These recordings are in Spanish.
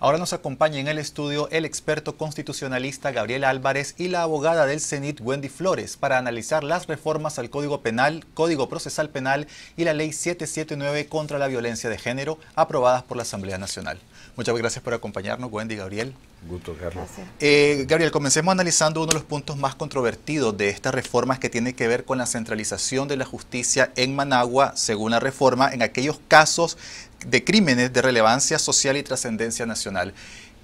Ahora nos acompaña en el estudio el experto constitucionalista Gabriel Álvarez y la abogada del CENIT Wendy Flores para analizar las reformas al Código Penal, Código Procesal Penal y la Ley 779 contra la violencia de género aprobadas por la Asamblea Nacional. Muchas gracias por acompañarnos, Wendy y Gabriel. Gusto, Carlos. Eh, Gabriel, comencemos analizando uno de los puntos más controvertidos de estas reformas que tiene que ver con la centralización de la justicia en Managua, según la reforma, en aquellos casos de crímenes de relevancia social y trascendencia nacional.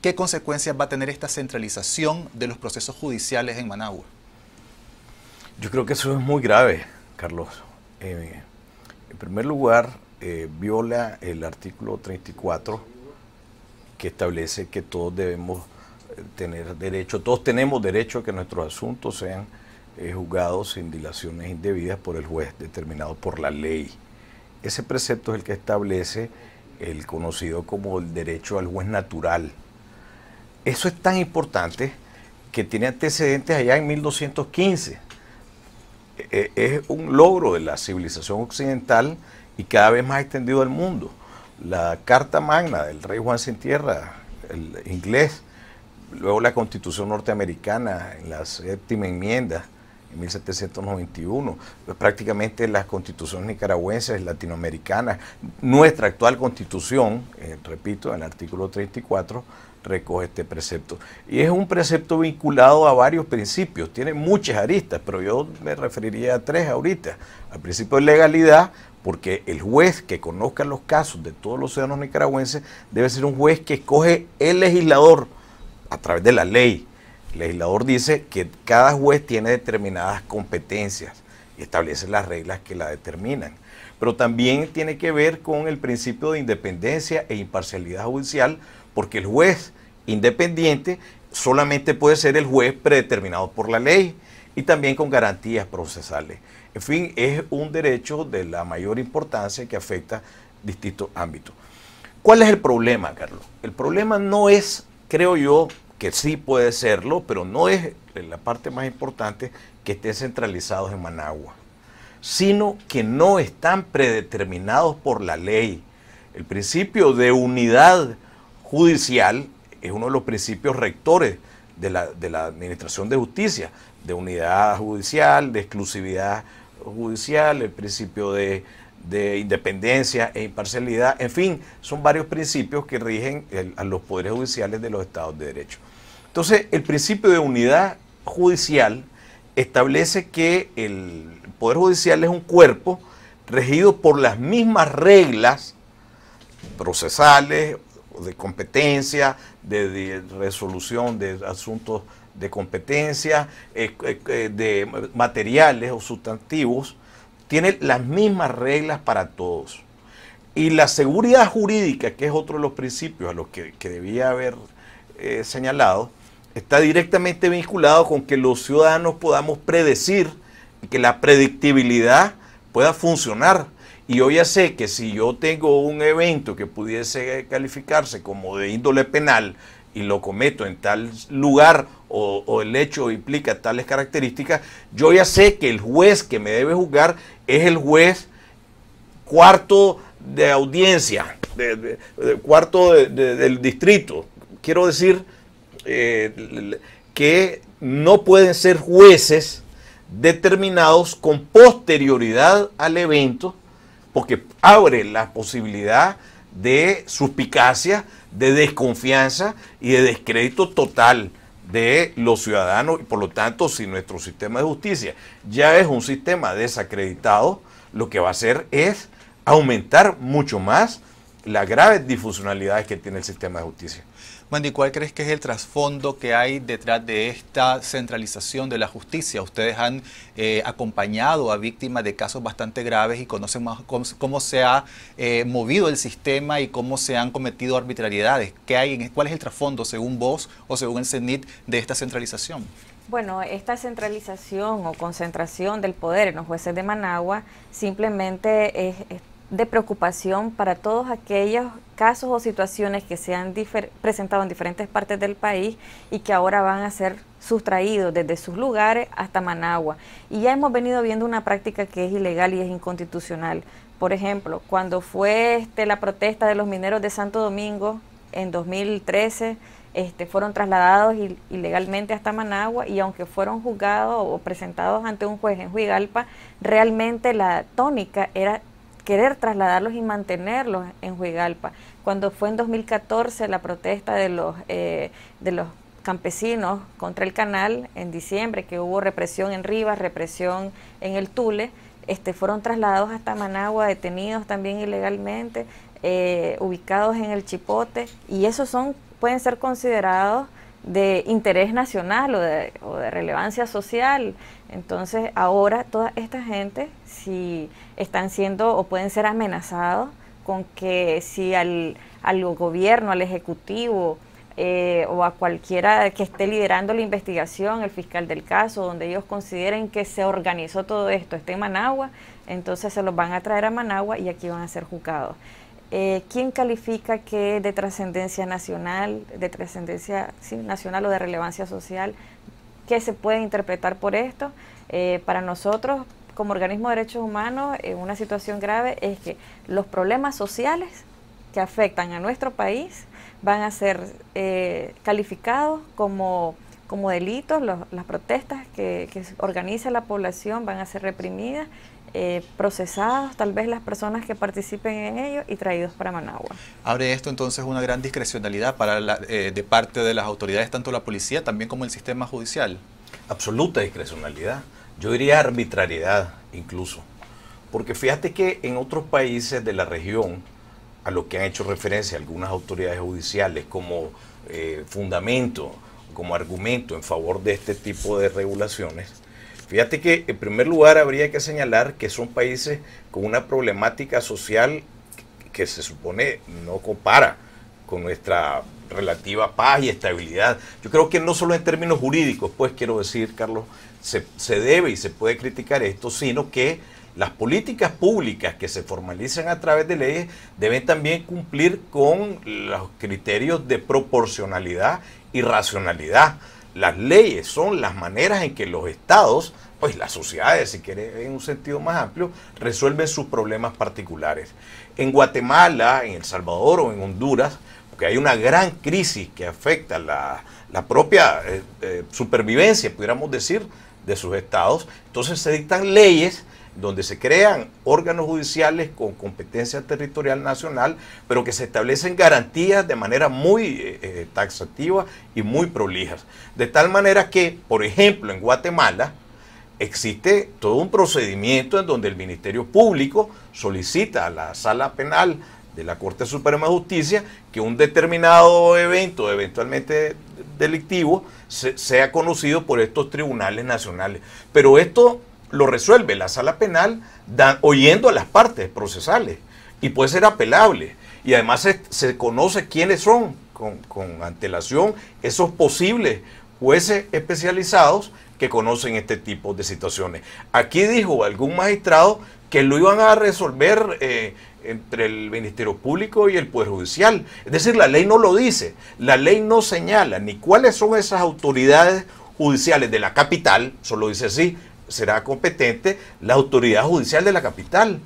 ¿Qué consecuencias va a tener esta centralización de los procesos judiciales en Managua? Yo creo que eso es muy grave, Carlos. Eh, en primer lugar, eh, viola el artículo 34 que establece que todos debemos eh, tener derecho, todos tenemos derecho a que nuestros asuntos sean juzgados sin dilaciones indebidas por el juez determinado por la ley. Ese precepto es el que establece el conocido como el derecho al juez natural. Eso es tan importante que tiene antecedentes allá en 1215. E, e, es un logro de la civilización occidental y cada vez más extendido al mundo. La Carta Magna del rey Juan Sin Tierra, el inglés, luego la Constitución norteamericana en la séptima enmienda, 1791. Pues, prácticamente las constituciones nicaragüenses, latinoamericanas, nuestra actual constitución, repito, eh, repito, el artículo 34, recoge este precepto. Y es un precepto vinculado a varios principios, tiene muchas aristas, pero yo me referiría a tres ahorita. Al principio de legalidad, porque el juez que conozca los casos de todos los ciudadanos nicaragüenses debe ser un juez que escoge el legislador a través de la ley el legislador dice que cada juez tiene determinadas competencias y establece las reglas que la determinan. Pero también tiene que ver con el principio de independencia e imparcialidad judicial, porque el juez independiente solamente puede ser el juez predeterminado por la ley y también con garantías procesales. En fin, es un derecho de la mayor importancia que afecta distintos ámbitos. ¿Cuál es el problema, Carlos? El problema no es, creo yo, que sí puede serlo, pero no es la parte más importante que estén centralizados en Managua, sino que no están predeterminados por la ley. El principio de unidad judicial es uno de los principios rectores de la, Administración de Justicia, de unidad judicial, de exclusividad judicial, el principio de, independencia e imparcialidad, en fin, son varios principios que rigen a los poderes judiciales de los estados de derecho. Entonces, el principio de unidad judicial establece que el Poder Judicial es un cuerpo regido por las mismas reglas procesales, de competencia, de, resolución de asuntos de competencia, eh, eh, eh, de materiales o sustantivos, tiene las mismas reglas para todos. Y la seguridad jurídica, que es otro de los principios a los que, debía haber señalado, está directamente vinculado con que los ciudadanos podamos predecir que la predictibilidad pueda funcionar. Y yo ya sé que si yo tengo un evento que pudiese calificarse como de índole penal y lo cometo en tal lugar o, el hecho implica tales características, yo ya sé que el juez que me debe juzgar es el juez cuarto de audiencia, cuarto del distrito. Quiero decir, eh, que no pueden ser jueces determinados con posterioridad al evento, porque abre la posibilidad de suspicacia, de desconfianza y de descrédito total de los ciudadanos y por lo tanto si nuestro sistema de justicia ya es un sistema desacreditado, lo que va a hacer es aumentar mucho más las graves disfuncionalidades que tiene el sistema de justicia. Wendy, ¿cuál crees que es el trasfondo que hay detrás de esta centralización de la justicia? Ustedes han eh, acompañado a víctimas de casos bastante graves y conocen cómo, se ha eh, movido el sistema y cómo se han cometido arbitrariedades. ¿Qué hay, e, ¿Cuál es el trasfondo, según vos o según el CENIT, de esta centralización? Bueno, esta centralización o concentración del poder en los jueces de Managua simplemente es de preocupación para todos aquellos casos o situaciones que se han presentado en diferentes partes del país y que ahora van a ser sustraídos desde sus lugares hasta Managua. Y ya hemos venido viendo una práctica que es ilegal y es inconstitucional. Por ejemplo, cuando fue este, la protesta de los mineros de Santo Domingo en 2013, este, fueron trasladados ilegalmente hasta Managua y aunque fueron juzgados o presentados ante un juez en Huigalpa, realmente la tónica era querer trasladarlos y mantenerlos en Huigalpa. Cuando fue en 2014 la protesta de los, eh, de los campesinos contra el canal en diciembre, que hubo represión en Rivas, represión en el Tule, este, fueron trasladados hasta Managua, detenidos también ilegalmente, eh, ubicados en el Chipote, y esos son, pueden ser considerados de interés nacional o de, relevancia social. Entonces, ahora toda esta gente, si están siendo o pueden ser amenazados con que si al, gobierno, al ejecutivo eh, o a cualquiera que esté liderando la investigación, el fiscal del caso, donde ellos consideren que se organizó todo esto, esté en Managua, entonces se los van a traer a Managua y aquí van a ser juzgados. Eh, ¿Quién califica que de trascendencia nacional, de trascendencia nacional o de relevancia social? ¿Qué se puede interpretar por esto? Eh, para nosotros, como organismo de derechos humanos, eh, una situación grave es que los problemas sociales que afectan a nuestro país van a ser calificados como, delitos, las protestas que organiza la población van a ser reprimidas eh, procesados, tal vez las personas que participen en ello y traídos para Managua. Abre esto entonces una gran discrecionalidad para eh, de parte de las autoridades, tanto la policía también como el sistema judicial. Absoluta discrecionalidad, yo diría arbitrariedad incluso, porque fíjate que en otros países de la región, a lo que han hecho referencia algunas autoridades judiciales como eh, fundamento, como argumento en favor de este tipo de regulaciones, Fíjate que en primer lugar habría que señalar que son países con una problemática social que se supone no compara con nuestra relativa paz y estabilidad. Yo creo que no solo en términos jurídicos, pues quiero decir, Carlos, se, se debe y se puede criticar esto, sino que las políticas públicas que se formalizan a través de leyes deben también cumplir con los criterios de proporcionalidad y racionalidad. Las leyes son las maneras en que los estados, pues las sociedades, si quiere en un sentido más amplio, resuelven sus problemas particulares. En Guatemala, en El Salvador o en Honduras, porque hay una gran crisis que afecta la, la propia eh, eh, supervivencia, pudiéramos decir, de sus estados, entonces se dictan leyes donde se crean órganos judiciales con competencia territorial nacional, pero que se establecen garantías de manera muy eh, eh, taxativa y muy prolijas. De tal manera que, por ejemplo, en Guatemala existe todo un procedimiento en donde el Ministerio Público solicita a la sala penal de la Corte Suprema de Justicia que un determinado evento, eventualmente delictivo, sea conocido por estos tribunales nacionales. Pero esto lo resuelve la sala penal oyendo a las partes procesales y puede ser apelable. Y además se, conoce quiénes son con, antelación esos posibles jueces especializados que conocen este tipo de situaciones. Aquí dijo algún magistrado que lo iban a resolver eh, entre el Ministerio Público y el Poder Judicial. Es decir, la ley no lo dice, la ley no señala ni cuáles son esas autoridades judiciales de la capital, solo dice así, será competente la autoridad judicial de la capital.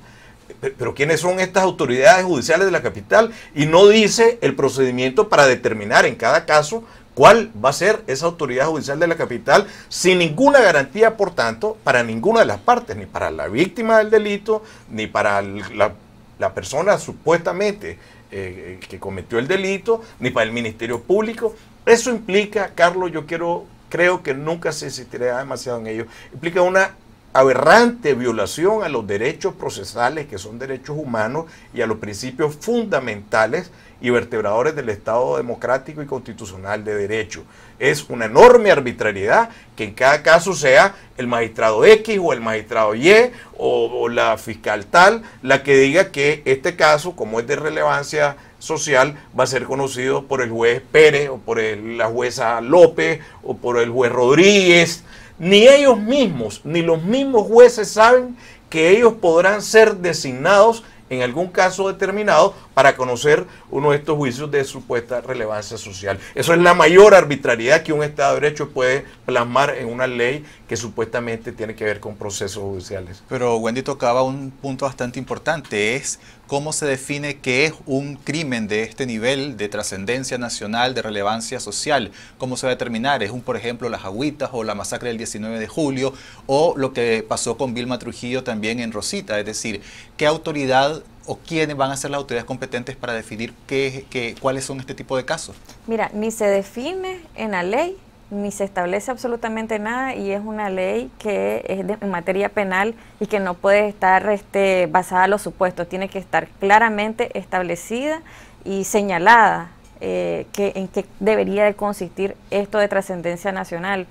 Pero ¿quiénes son estas autoridades judiciales de la capital? Y no dice el procedimiento para determinar en cada caso cuál va a ser esa autoridad judicial de la capital sin ninguna garantía, por tanto, para ninguna de las partes, ni para la víctima del delito, ni para la, persona supuestamente eh, que cometió el delito, ni para el Ministerio Público. Eso implica, Carlos, yo quiero creo que nunca se insistirá demasiado en ello, implica una aberrante violación a los derechos procesales, que son derechos humanos, y a los principios fundamentales y vertebradores del Estado democrático y constitucional de derecho. Es una enorme arbitrariedad que en cada caso sea el magistrado X o el magistrado Y o, o la fiscal tal la que diga que este caso, como es de relevancia social va a ser conocido por el juez Pérez o por la jueza López o por el juez Rodríguez. Ni ellos mismos, ni los mismos jueces saben que ellos podrán ser designados en algún caso determinado para conocer uno de estos juicios de supuesta relevancia social. Eso es la mayor arbitrariedad que un Estado de Derecho puede plasmar en una ley que supuestamente tiene que ver con procesos judiciales. Pero Wendy tocaba un punto bastante importante, es cómo se define qué es un crimen de este nivel de trascendencia nacional, de relevancia social, cómo se va a determinar, es un, por ejemplo, las agüitas o la masacre del 19 de julio o lo que pasó con Vilma Trujillo también en Rosita, es decir, qué autoridad o quiénes van a ser las autoridades competentes para definir qué, qué, cuáles son este tipo de casos? Mira, ni se define en la ley, ni se establece absolutamente nada y es una ley que es de, en materia penal y que no puede estar este, basada en los supuestos, tiene que estar claramente establecida y señalada eh, que, en qué debería de consistir esto de trascendencia nacional.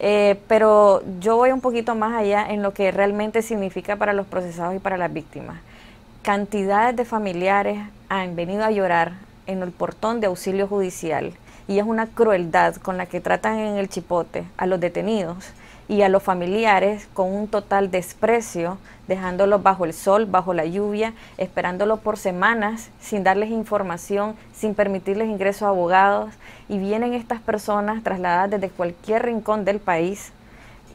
Eh, pero yo voy un poquito más allá en lo que realmente significa para los procesados y para las víctimas cantidades de familiares han venido a llorar en el portón de auxilio judicial y es una crueldad con la que tratan en el chipote a los detenidos y a los familiares con un total desprecio, dejándolos bajo el sol, bajo la lluvia, esperándolos por semanas sin darles información, sin permitirles ingreso a abogados. Y vienen estas personas trasladadas desde cualquier rincón del país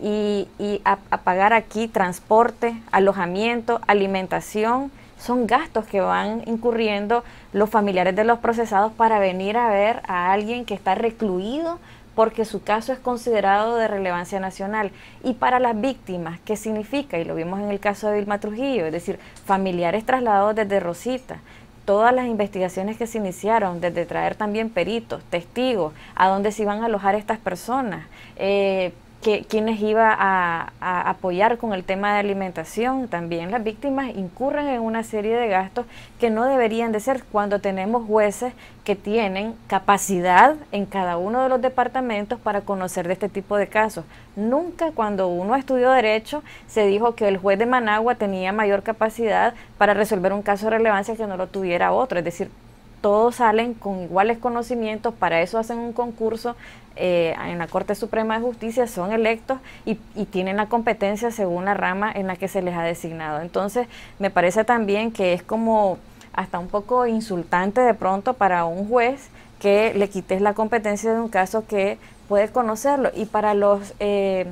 y, a pagar aquí transporte, alojamiento, alimentación son gastos que van incurriendo los familiares de los procesados para venir a ver a alguien que está recluido porque su caso es considerado de relevancia nacional. Y para las víctimas, ¿qué significa? Y lo vimos en el caso de Vilma Trujillo, es decir, familiares trasladados desde Rosita, todas las investigaciones que se iniciaron, desde traer también peritos, testigos, a dónde se iban a alojar estas personas. Eh, que, quienes iba a, apoyar con el tema de alimentación. También las víctimas incurren en una serie de gastos que no deberían de ser cuando tenemos jueces que tienen capacidad en cada uno de los departamentos para conocer de este tipo de casos. Nunca cuando uno estudió derecho se dijo que el juez de Managua tenía mayor capacidad para resolver un caso de relevancia que no lo tuviera otro. Es decir, todos salen con iguales conocimientos, para eso hacen un concurso eh, en la Corte Suprema de Justicia, son electos y, tienen la competencia según la rama en la que se les ha designado. Entonces, me parece también que es como hasta un poco insultante de pronto para un juez que le quites la competencia de un caso que puede conocerlo. Y para los... Eh,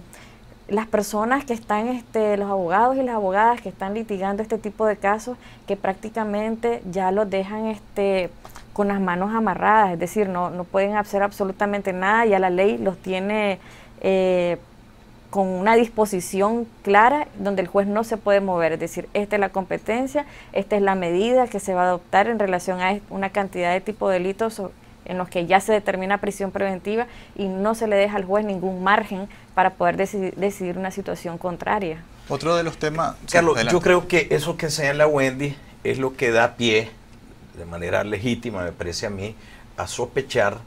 las personas que están, este, los abogados y las abogadas que están litigando este tipo de casos, que prácticamente ya los dejan este, con las manos amarradas, es decir, no, no pueden hacer absolutamente nada, ya la ley los tiene eh, con una disposición clara donde el juez no se puede mover, es decir, esta es la competencia, esta es la medida que se va a adoptar en relación a una cantidad de tipo de delitos en los que ya se determina prisión preventiva y no se le deja al juez ningún margen para poder decidir una situación contraria. Otro de los temas... Carlos, yo creo que eso que señala Wendy es lo que da pie de manera legítima, me parece a mí, a sospechar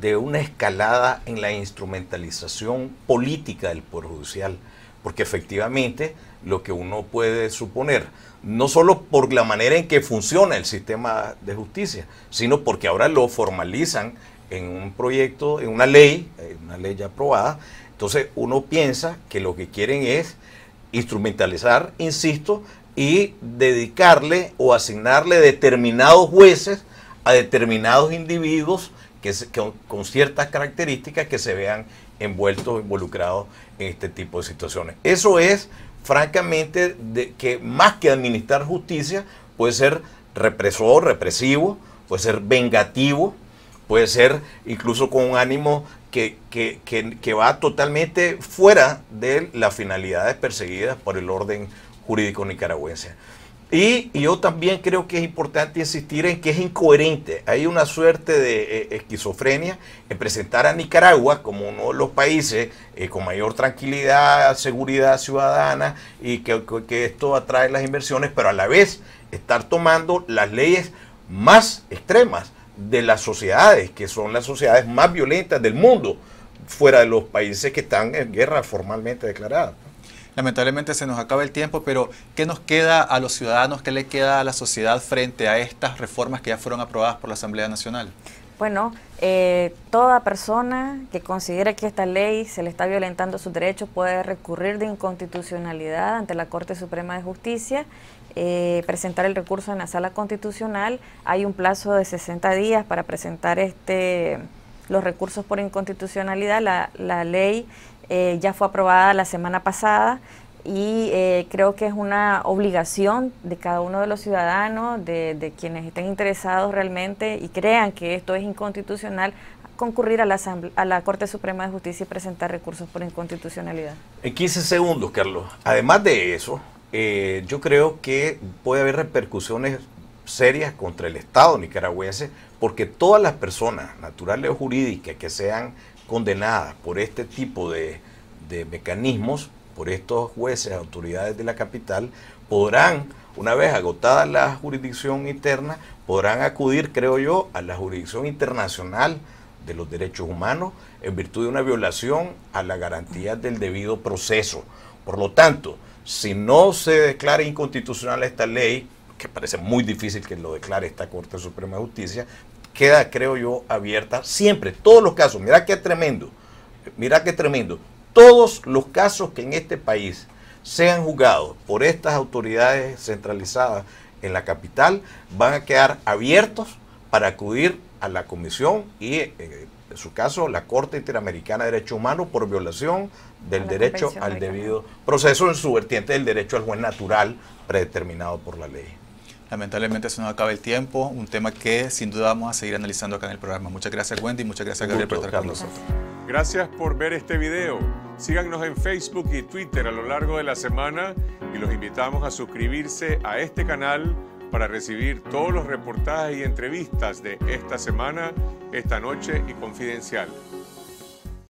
de una escalada en la instrumentalización política del Poder Judicial, porque efectivamente lo que uno puede suponer, no solo por la manera en que funciona el sistema de justicia, sino porque ahora lo formalizan en un proyecto, en una ley, una ley ya aprobada, entonces uno piensa que lo que quieren es instrumentalizar, insisto, y dedicarle o asignarle determinados jueces a determinados individuos que con ciertas características que se vean envueltos, involucrados en este tipo de situaciones. Eso es, francamente, que más que administrar justicia, puede ser represor, represivo, puede ser vengativo, puede ser incluso con un ánimo que, que, que, va totalmente fuera de las finalidades perseguidas por el orden jurídico nicaragüense. Y, yo también creo que es importante insistir en que es incoherente. Hay una suerte de eh, esquizofrenia en presentar a Nicaragua como uno de los países eh, con mayor tranquilidad, seguridad ciudadana y que, que esto atrae las inversiones, pero a la vez estar tomando las leyes más extremas de las sociedades, que son las sociedades más violentas del mundo, fuera de los países que están en guerra formalmente declarada. Lamentablemente se nos acaba el tiempo, pero ¿qué nos queda a los ciudadanos, qué le queda a la sociedad frente a estas reformas que ya fueron aprobadas por la Asamblea Nacional? Bueno, eh, toda persona que considere que esta ley se le está violentando sus derechos puede recurrir de inconstitucionalidad ante la Corte Suprema de Justicia, eh, presentar el recurso en la sala constitucional. Hay un plazo de 60 días para presentar este los recursos por inconstitucionalidad. la ley eh, ya fue aprobada la semana pasada y eh, creo que es una obligación de cada uno de los ciudadanos, de, quienes estén interesados realmente y crean que esto es inconstitucional, concurrir a la, a la Corte Suprema de Justicia y presentar recursos por inconstitucionalidad. En 15 segundos, Carlos. Además de eso, eh, yo creo que puede haber repercusiones serias contra el Estado nicaragüense, porque todas las personas, naturales o jurídicas, que sean condenadas por este tipo de, de mecanismos, por estos jueces, autoridades de la capital, podrán, una vez agotada la jurisdicción interna, podrán acudir, creo yo, a la jurisdicción internacional de los derechos humanos en virtud de una violación a la garantía del debido proceso. Por lo tanto, si no se declara inconstitucional esta ley, que parece muy difícil que lo declare esta Corte Suprema de Justicia, queda, creo yo, abierta siempre. Todos los casos, mira qué tremendo, mira qué tremendo. Todos los casos que en este país sean juzgados por estas autoridades centralizadas en la capital van a quedar abiertos para acudir a la comisión y, eh, en su caso, la Corte Interamericana de Derechos Humanos por violación del derecho al debido proceso en su vertiente del derecho al juez natural predeterminado por la ley. Lamentablemente se nos acaba el tiempo, un tema que sin duda vamos a seguir analizando acá en el programa. Muchas gracias Wendy, muchas gracias Gabriel por estar con nosotros. Gracias por ver este video. Síganos en Facebook y Twitter a lo largo de la semana y los invitamos a suscribirse a este canal para recibir todos los reportajes y entrevistas de esta semana, esta noche y confidencial.